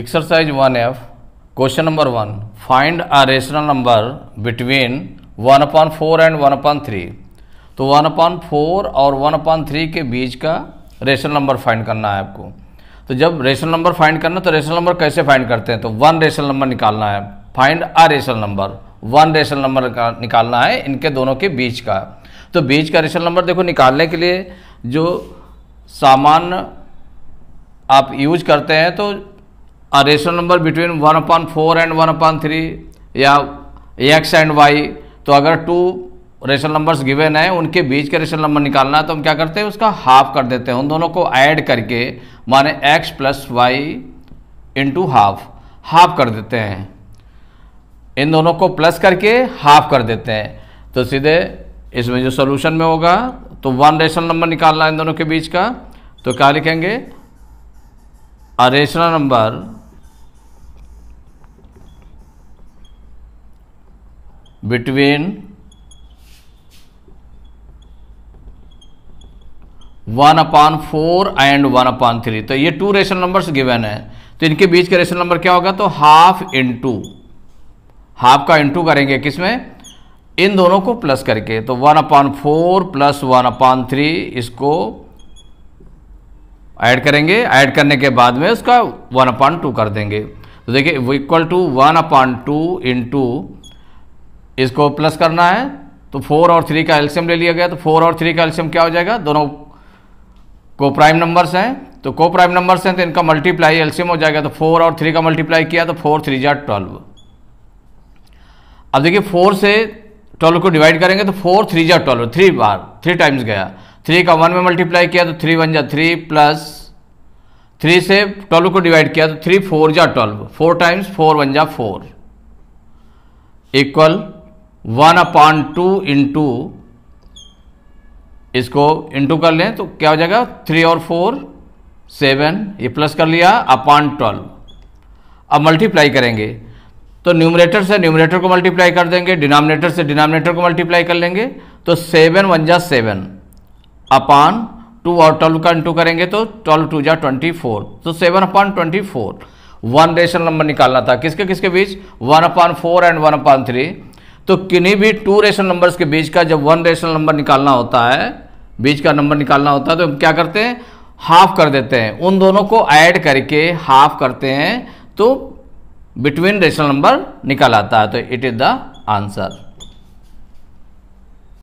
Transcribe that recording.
exercise one F question number one find a rational number between one upon four and one upon three तो one upon four और one upon three के बीच का rational number find करना है आपको तो जब रेशनल नंबर फाइंड करना तो रेशनल नंबर कैसे फाइंड करते हैं तो वन रेशनल नंबर निकालना है find a rational number one rational number निकालना है इनके दोनों के बीच का तो बीच का रेशनल नंबर देखो निकालने के लिए जो सामान्य आप यूज करते हैं तो और ratio number between one upon four and one upon three या एक्स एंड वाई तो अगर टू रेशन नंबर्स गिवन है उनके बीच के रेशन नंबर निकालना है तो हम क्या करते हैं उसका हाफ कर देते हैं उन दोनों को ऐड करके माने X plus Y into half half कर देते हैं इन दोनों को प्लस करके हाफ कर देते हैं तो सीधे इसमें जो सोल्यूशन में होगा तो वन रेशन नंबर निकालना है इन दोनों के बीच का तो क्या लिखेंगे rational number between 1 upon four and 1 upon three तो ये टू रेशन नंबर्स गिवन है तो इनके बीच का रेशन नंबर क्या होगा तो हाफ इन टू हाफ का इंटू करेंगे किसमें इन दोनों को प्लस करके तो 1 upon four plus one upon three इसको ऐड करेंगे ऐड करने के बाद में उसका वन अपॉन टू कर देंगे तो देखिए equal to one upon two into इसको प्लस करना है तो फोर और थ्री का एल्शियम ले लिया गया तो फोर और थ्री का एल्शियम क्या हो जाएगा दोनों को प्राइम नंबर्स हैं तो को प्राइम नंबर्स हैं तो इनका मल्टीप्लाई एल्शियम हो जाएगा तो फोर और थ्री का मल्टीप्लाई किया तो फोर थ्री जा ट्वेल्व अब देखिए फोर से ट्वेल्व को डिवाइड करेंगे तो फोर थ्री जा ट्वेल्व थ्री बार थ्री टाइम्स गया थ्री का वन में मल्टीप्लाई किया तो थ्री वन जा थ्री प्लस थ्री से ट्वेल्व को डिवाइड किया तो थ्री फोर जा twelve four times four one जा four equal one upon two into इसको इंटू कर लें तो क्या हो जाएगा थ्री और फोर सेवन ये प्लस कर लिया अपॉन ट्वेल्व अब मल्टीप्लाई करेंगे तो न्यूमरेटर से न्यूमरेटर को मल्टीप्लाई कर देंगे डिनोमिनेटर से डिनोमिनेटर को मल्टीप्लाई कर लेंगे तो सेवन वन जा सेवन अपॉन टू और ट्वेल्व का इंटू करेंगे तो ट्वेल्व टू जा ट्वेंटी फोर तो seven upon twenty four one rational number निकालना था किसके किसके बीच one upon four and one upon three तो किन्हीं भी टू रेशनल नंबर्स के बीच का जब वन रेशनल नंबर निकालना होता है बीच का नंबर निकालना होता है तो हम क्या करते हैं हाफ कर देते हैं उन दोनों को ऐड करके हाफ करते हैं तो बिटवीन रेशनल नंबर निकाल आता है तो इट इज द आंसर